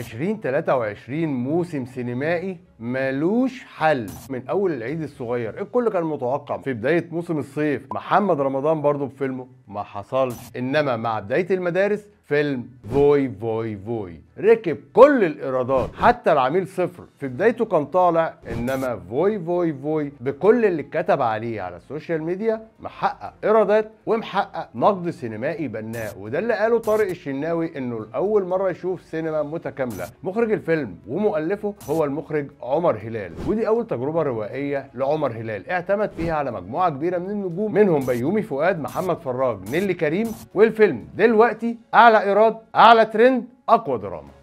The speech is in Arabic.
2023 موسم سينمائي ملوش حل من اول العيد الصغير الكل كان متوقع في بدايه موسم الصيف محمد رمضان برضه بفيلمه ما حصلش انما مع بدايه المدارس فيلم فوي فوي فوي ركب كل الايرادات حتى العميل صفر في بدايته كان طالع انما فوي فوي فوي بكل اللي اتكتب عليه على السوشيال ميديا محقق ايرادات ومحقق نقد سينمائي بناء وده اللي قاله طارق الشناوي انه لاول مره يشوف سينما متكامله مخرج الفيلم ومؤلفه هو المخرج عمر هلال ودي اول تجربه روائيه لعمر هلال اعتمد فيها على مجموعه كبيره من النجوم منهم بيومي فؤاد محمد فراج نيلي كريم والفيلم دلوقتي اعلى اعلى ايراد اعلى ترند اقوى دراما